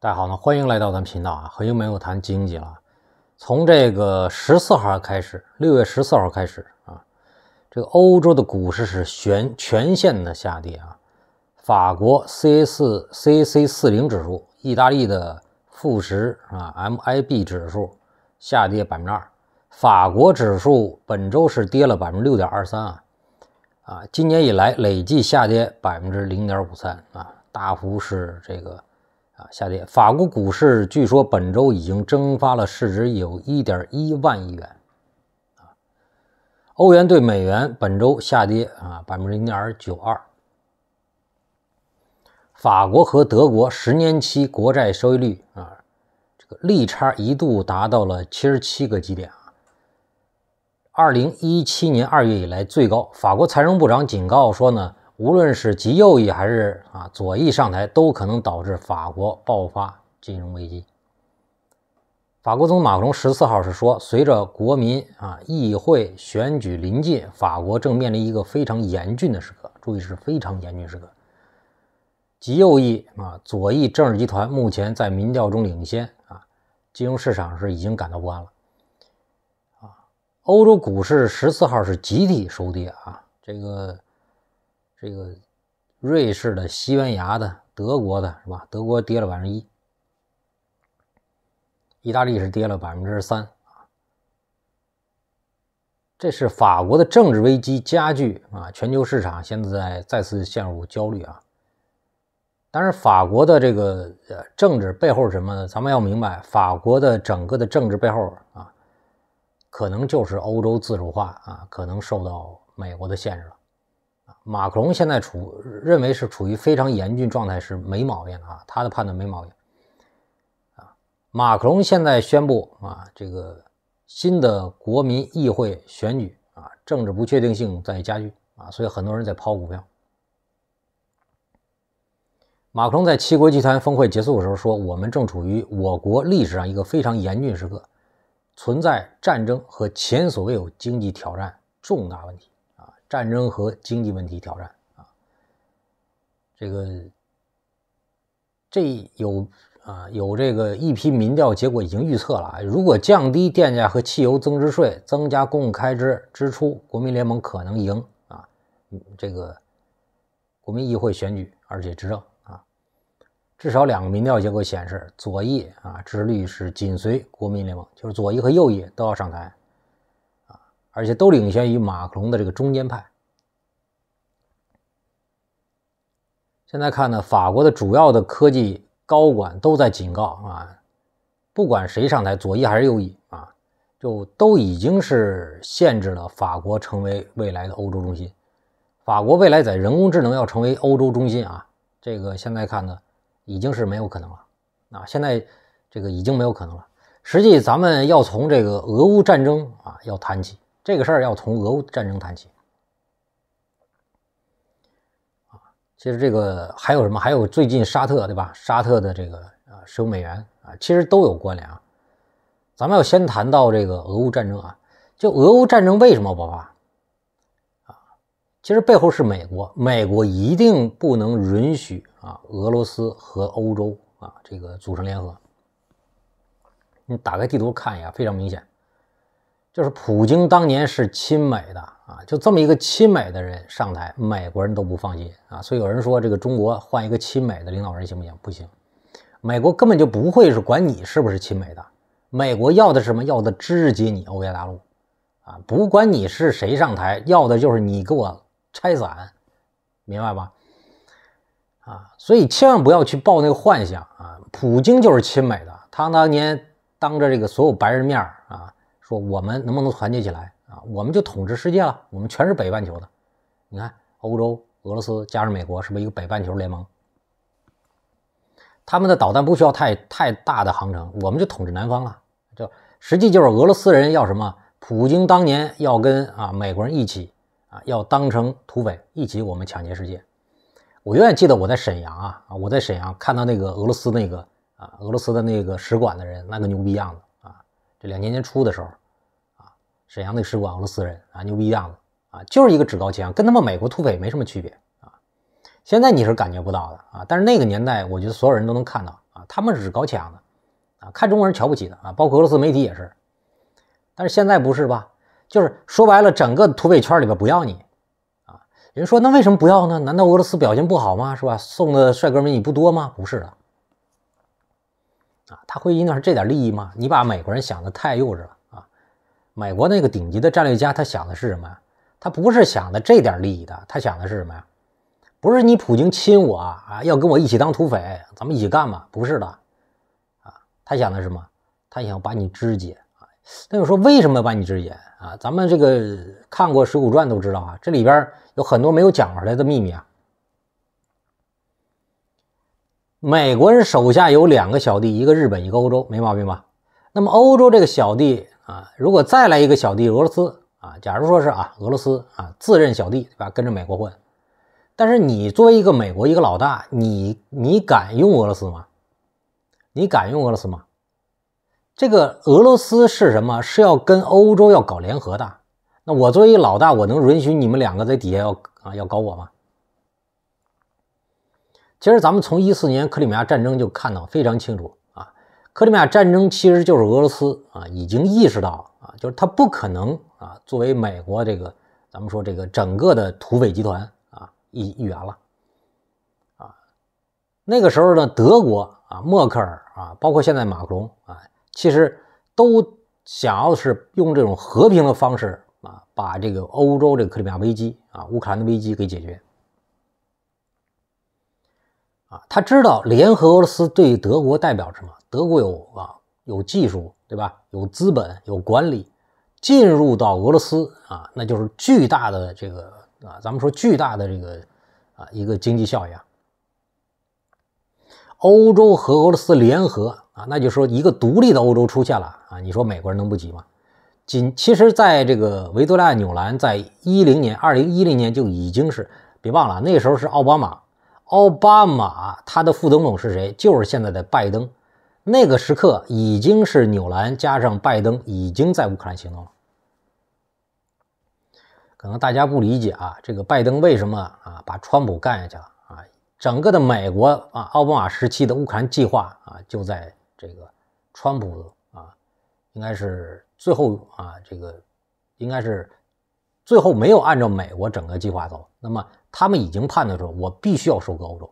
大家好，呢欢迎来到咱频道啊！很久没有谈经济了。从这个十四号开始，六月十四号开始啊，这个欧洲的股市是全全线的下跌啊。法国 C 四 C C 四零指数，意大利的富时啊 M I B 指数下跌百分之二，法国指数本周是跌了百分之六点二三啊啊，今年以来累计下跌百分之零点五三啊，大幅是这个。啊，下跌！法国股市据说本周已经蒸发了市值，有一点一万亿元。欧元对美元本周下跌啊，百分之零点九二。法国和德国十年期国债收益率啊，这个利差一度达到了七十七个基点啊，二零一七年二月以来最高。法国财政部长警告说呢。无论是极右翼还是啊左翼上台，都可能导致法国爆发金融危机。法国总统马克龙十四号是说，随着国民啊议会选举临近，法国正面临一个非常严峻的时刻。注意，是非常严峻时刻。极右翼啊左翼政治集团目前在民调中领先啊，金融市场是已经感到不安了啊。欧洲股市十四号是集体收跌啊，这个。这个瑞士的、西班牙的、德国的是吧？德国跌了百分之一，意大利是跌了百分之三这是法国的政治危机加剧啊，全球市场现在再次陷入焦虑啊。但是法国的这个呃政治背后是什么呢？咱们要明白，法国的整个的政治背后啊，可能就是欧洲自主化啊，可能受到美国的限制了。马克龙现在处认为是处于非常严峻状态是没毛病的啊，他的判断没毛病。啊，马克龙现在宣布啊，这个新的国民议会选举啊，政治不确定性在加剧啊，所以很多人在抛股票。马克龙在七国集团峰会结束的时候说：“我们正处于我国历史上一个非常严峻时刻，存在战争和前所未有经济挑战重大问题。”战争和经济问题挑战啊，这个这有啊有这个一批民调结果已经预测了，如果降低电价和汽油增值税，增加公共开支支出，国民联盟可能赢啊，这个国民议会选举而且执政啊，至少两个民调结果显示，左翼啊支持率是紧随国民联盟，就是左翼和右翼都要上台。而且都领先于马克龙的这个中间派。现在看呢，法国的主要的科技高管都在警告啊，不管谁上台，左翼还是右翼啊，就都已经是限制了法国成为未来的欧洲中心。法国未来在人工智能要成为欧洲中心啊，这个现在看呢，已经是没有可能了。啊，现在这个已经没有可能了。实际咱们要从这个俄乌战争啊要谈起。这个事儿要从俄乌战争谈起啊，其实这个还有什么？还有最近沙特对吧？沙特的这个啊石油美元啊，其实都有关联啊。咱们要先谈到这个俄乌战争啊，就俄乌战争为什么爆发啊？其实背后是美国，美国一定不能允许啊俄罗斯和欧洲啊这个组成联合。你打开地图看一下，非常明显。就是普京当年是亲美的啊，就这么一个亲美的人上台，美国人都不放心啊，所以有人说这个中国换一个亲美的领导人行不行？不行，美国根本就不会是管你是不是亲美的，美国要的是什么？要的肢解你欧亚大陆，啊，不管你是谁上台，要的就是你给我拆散，明白吧？啊，所以千万不要去抱那个幻想啊，普京就是亲美的，他当年当着这个所有白人面啊。说我们能不能团结起来啊？我们就统治世界了。我们全是北半球的，你看欧洲、俄罗斯加上美国，是不是一个北半球联盟？他们的导弹不需要太太大的航程，我们就统治南方了。就实际就是俄罗斯人要什么？普京当年要跟啊美国人一起啊，要当成土匪一起，我们抢劫世界。我永远记得我在沈阳啊啊，我在沈阳看到那个俄罗斯那个啊俄罗斯的那个使馆的人那个牛逼样子。这两年年初的时候，啊，沈阳那使个俄罗斯人啊，牛逼样子啊，就是一个趾高气扬，跟他们美国土匪没什么区别啊。现在你是感觉不到的啊，但是那个年代，我觉得所有人都能看到啊，他们是趾高气扬的啊，看中国人瞧不起的啊，包括俄罗斯媒体也是。但是现在不是吧？就是说白了，整个土匪圈里边不要你啊。人说那为什么不要呢？难道俄罗斯表现不好吗？是吧？送的帅哥们你不多吗？不是的。啊，他会因为是这点利益吗？你把美国人想的太幼稚了啊！美国那个顶级的战略家，他想的是什么呀？他不是想的这点利益的，他想的是什么呀？不是你普京亲我啊，要跟我一起当土匪，咱们一起干吧？不是的，啊，他想的是什么？他想把你肢解啊！那你说为什么要把你肢解啊？咱们这个看过《水浒传》都知道啊，这里边有很多没有讲出来的秘密啊。美国人手下有两个小弟，一个日本，一个欧洲，没毛病吧？那么欧洲这个小弟啊，如果再来一个小弟俄罗斯啊，假如说是啊，俄罗斯啊自认小弟对吧？跟着美国混，但是你作为一个美国一个老大，你你敢用俄罗斯吗？你敢用俄罗斯吗？这个俄罗斯是什么？是要跟欧洲要搞联合的。那我作为老大，我能允许你们两个在底下要啊要搞我吗？其实咱们从一四年克里米亚战争就看到非常清楚啊，克里米亚战争其实就是俄罗斯啊已经意识到啊，就是他不可能啊作为美国这个咱们说这个整个的土匪集团啊一一员了啊，那个时候呢德国啊默克尔啊，包括现在马克龙啊，其实都想要是用这种和平的方式啊，把这个欧洲这个克里米亚危机啊乌克兰的危机给解决。啊，他知道联合俄罗斯对德国代表什么？德国有啊，有技术，对吧？有资本，有管理，进入到俄罗斯啊，那就是巨大的这个啊，咱们说巨大的这个啊，一个经济效益啊。欧洲和俄罗斯联合啊，那就说一个独立的欧洲出现了啊，你说美国人能不急吗？仅其实在这个维多利亚纽兰在一零年，二零一零年就已经是，别忘了那时候是奥巴马。奥巴马他的副总统是谁？就是现在的拜登。那个时刻已经是纽兰加上拜登已经在乌克兰行动了。可能大家不理解啊，这个拜登为什么啊把川普干下去了啊？整个的美国啊，奥巴马时期的乌克兰计划啊，就在这个川普啊，应该是最后啊，这个应该是。最后没有按照美国整个计划走，那么他们已经判断出，我必须要收割欧洲。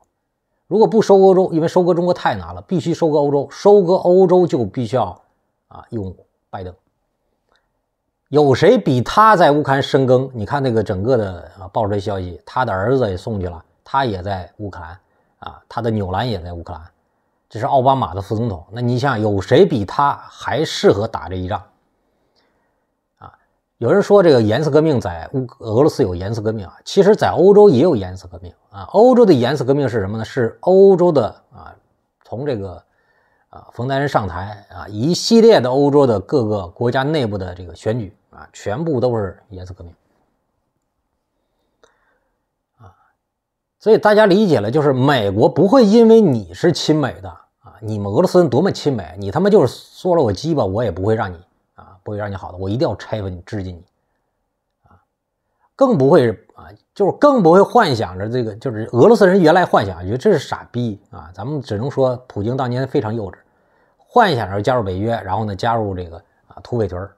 如果不收割欧洲，因为收割中国太难了，必须收割欧洲。收割欧洲就必须要啊用拜登。有谁比他在乌克兰深耕？你看那个整个的啊爆出来消息，他的儿子也送去了，他也在乌克兰啊，他的纽兰也在乌克兰，这是奥巴马的副总统。那你想，有谁比他还适合打这一仗？有人说这个颜色革命在乌俄罗斯有颜色革命啊，其实在欧洲也有颜色革命啊。欧洲的颜色革命是什么呢？是欧洲的啊，从这个啊，冯丹人上台啊，一系列的欧洲的各个国家内部的这个选举啊，全部都是颜色革命啊。所以大家理解了，就是美国不会因为你是亲美的啊，你们俄罗斯人多么亲美，你他妈就是嗦了我鸡巴，我也不会让你。不会让你好的，我一定要拆分你，肢解你啊！更不会啊，就是更不会幻想着这个，就是俄罗斯人原来幻想，觉得这是傻逼啊！咱们只能说，普京当年非常幼稚，幻想着加入北约，然后呢加入这个啊土匪屯。儿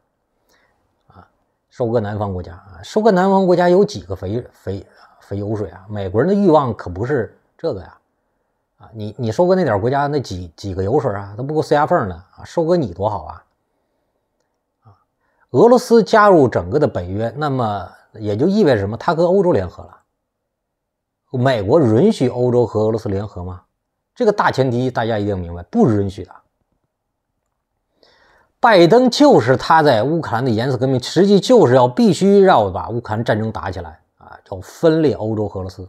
啊，收割南方国家啊，收割南方国家有几个肥肥肥油水啊？美国人的欲望可不是这个呀啊！你你收割那点国家那几几个油水啊，都不够塞牙缝呢啊！收割你多好啊！俄罗斯加入整个的北约，那么也就意味着什么？它跟欧洲联合了。美国允许欧洲和俄罗斯联合吗？这个大前提大家一定明白，不允许的。拜登就是他在乌克兰的颜色革命，实际就是要必须要把乌克兰战争打起来啊，要分裂欧洲和俄罗斯。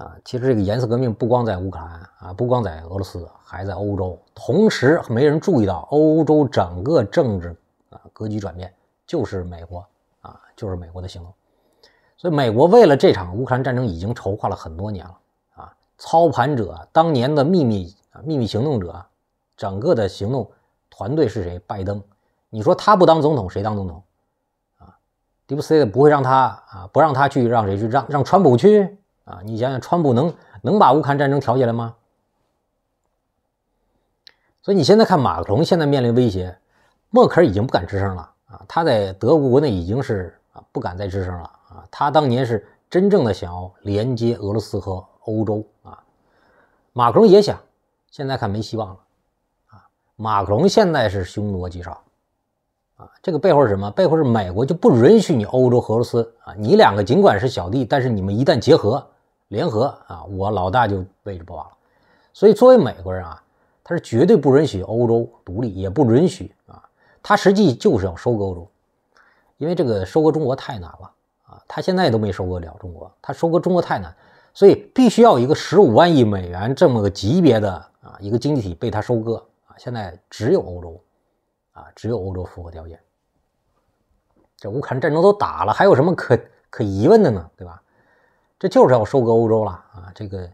啊，其实这个颜色革命不光在乌克兰啊，不光在俄罗斯，还在欧洲。同时，没人注意到欧洲整个政治啊格局转变，就是美国啊，就是美国的行动。所以，美国为了这场乌克兰战争已经筹划了很多年了啊。操盘者当年的秘密啊秘密行动者，整个的行动团队是谁？拜登。你说他不当总统，谁当总统？啊，迪布斯也不会让他啊，不让他去，让谁去？让让川普去？啊，你想想，川普能能把乌克兰战争挑起来吗？所以你现在看，马克龙现在面临威胁，默克尔已经不敢吱声了啊！他在德国国内已经是啊不敢再吱声了啊！他当年是真正的想要连接俄罗斯和欧洲啊，马克龙也想，现在看没希望了啊！马克龙现在是凶多吉少啊！这个背后是什么？背后是美国就不允许你欧洲俄罗斯啊！你两个尽管是小弟，但是你们一旦结合。联合啊，我老大就位置不保了。所以作为美国人啊，他是绝对不允许欧洲独立，也不允许啊，他实际就是要收割欧洲，因为这个收割中国太难了啊，他现在都没收割了中国，他收割中国太难，所以必须要一个十五万亿美元这么个级别的啊一个经济体被他收割啊，现在只有欧洲啊，只有欧洲符合条件。这乌克兰战争都打了，还有什么可可疑问的呢？对吧？这就是要收割欧洲了啊！这个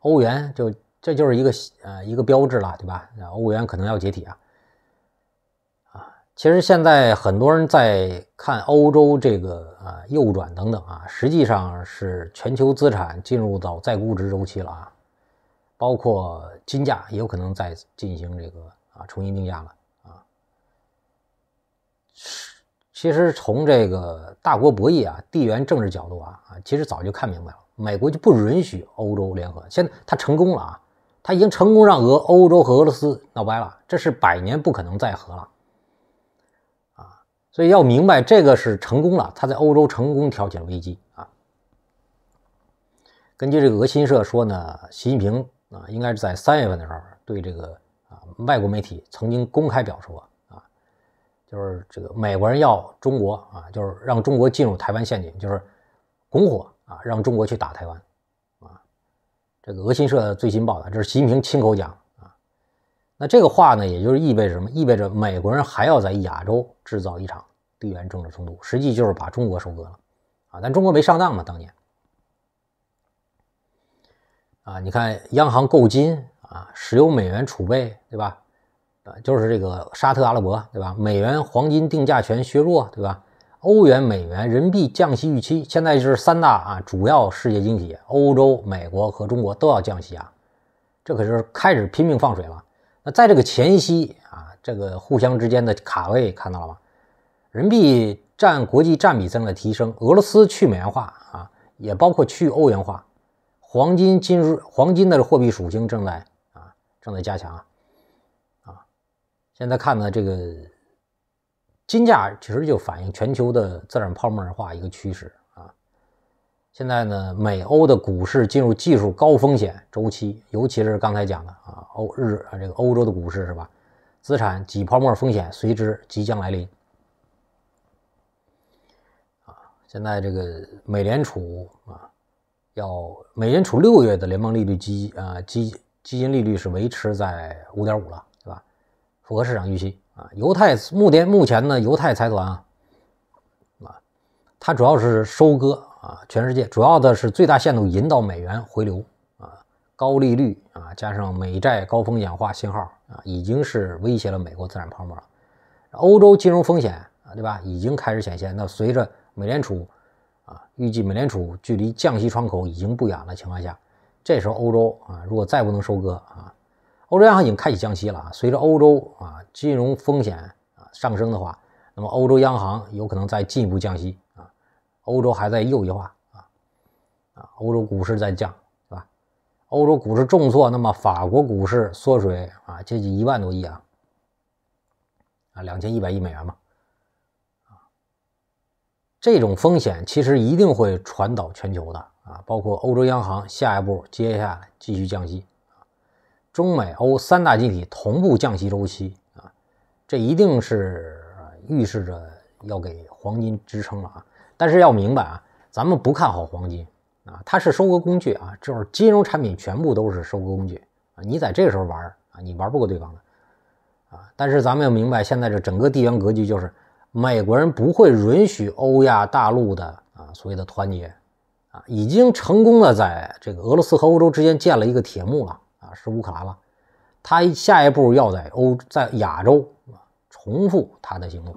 欧元就这就是一个呃一个标志了，对吧？欧元可能要解体啊！啊，其实现在很多人在看欧洲这个啊右转等等啊，实际上是全球资产进入到再估值周期了啊，包括金价也有可能在进行这个啊重新定价了啊。是。其实从这个大国博弈啊、地缘政治角度啊啊，其实早就看明白了，美国就不允许欧洲联合。现在他成功了啊，他已经成功让俄欧洲和俄罗斯闹掰了，这是百年不可能再合了啊。所以要明白这个是成功了，他在欧洲成功挑起了危机啊。根据这个俄新社说呢，习近平啊应该是在三月份的时候对这个啊外国媒体曾经公开表述。就是这个美国人要中国啊，就是让中国进入台湾陷阱，就是拱火啊，让中国去打台湾，啊，这个俄新社最新报道，这是习近平亲口讲啊，那这个话呢，也就是意味着什么？意味着美国人还要在亚洲制造一场地缘政治冲突，实际就是把中国收割了啊，但中国没上当嘛，当年啊，你看央行购金啊，石油美元储备，对吧？呃，就是这个沙特阿拉伯，对吧？美元、黄金定价权削弱，对吧？欧元、美元、人民币降息预期，现在就是三大啊主要世界经济欧洲、美国和中国都要降息啊，这可是开始拼命放水了。那在这个前夕啊，这个互相之间的卡位看到了吗？人民币占国际占比正在提升，俄罗斯去美元化啊，也包括去欧元化，黄金金属、黄金的货币属性正在啊正在加强啊。现在看呢，这个金价其实就反映全球的资产泡沫化一个趋势啊。现在呢，美欧的股市进入技术高风险周期，尤其是刚才讲的啊，欧日啊这个欧洲的股市是吧？资产挤泡沫风险随之即将来临啊。现在这个美联储啊，要美联储六月的联邦利率基啊基基金利率是维持在五点五了。符合市场预期啊！犹太目前目前呢，犹太财团啊，啊，它主要是收割啊，全世界主要的是最大限度引导美元回流啊，高利率啊，加上美债高峰险化信号啊，已经是威胁了美国资产泡沫了。欧洲金融风险啊，对吧？已经开始显现。那随着美联储啊，预计美联储距离降息窗口已经不远的情况下，这时候欧洲啊，如果再不能收割啊。欧洲央行已经开启降息了，啊。随着欧洲啊金融风险啊上升的话，那么欧洲央行有可能再进一步降息啊。欧洲还在右移化啊啊，欧洲股市在降是吧？欧洲股市重挫，那么法国股市缩水啊，接近一万多亿啊啊两千一百亿美元嘛啊，这种风险其实一定会传导全球的啊，包括欧洲央行下一步接下来继续降息。中美欧三大经济体同步降息周期啊，这一定是预示着要给黄金支撑了啊。但是要明白啊，咱们不看好黄金啊，它是收割工具啊，就是金融产品全部都是收割工具啊。你在这个时候玩啊，你玩不过对方的啊。但是咱们要明白，现在这整个地缘格局就是美国人不会允许欧亚大陆的啊所谓的团结啊，已经成功的在这个俄罗斯和欧洲之间建了一个铁幕了。是乌克兰了，他下一步要在欧在亚洲重复他的行动。